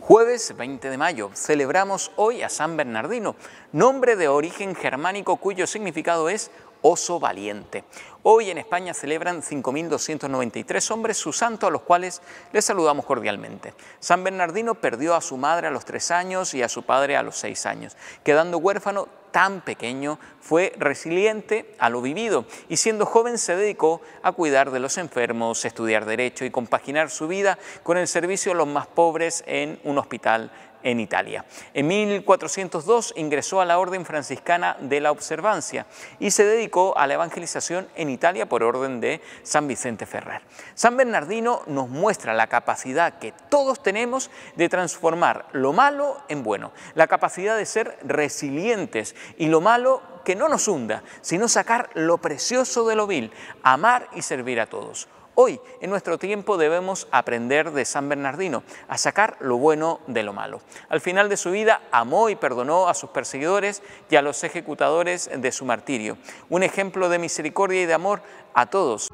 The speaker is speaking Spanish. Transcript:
Jueves 20 de mayo celebramos hoy a San Bernardino, nombre de origen germánico cuyo significado es Oso Valiente. Hoy en España celebran 5.293 hombres su santo, a los cuales les saludamos cordialmente. San Bernardino perdió a su madre a los tres años y a su padre a los seis años, quedando huérfano tan pequeño, fue resiliente a lo vivido y siendo joven se dedicó a cuidar de los enfermos, estudiar derecho y compaginar su vida con el servicio a los más pobres en un hospital en Italia. En 1402 ingresó a la Orden Franciscana de la Observancia y se dedicó a la evangelización en Italia por orden de San Vicente Ferrer. San Bernardino nos muestra la capacidad que todos tenemos de transformar lo malo en bueno, la capacidad de ser resilientes y lo malo que no nos hunda, sino sacar lo precioso de lo vil, amar y servir a todos. Hoy, en nuestro tiempo, debemos aprender de San Bernardino a sacar lo bueno de lo malo. Al final de su vida, amó y perdonó a sus perseguidores y a los ejecutadores de su martirio. Un ejemplo de misericordia y de amor a todos.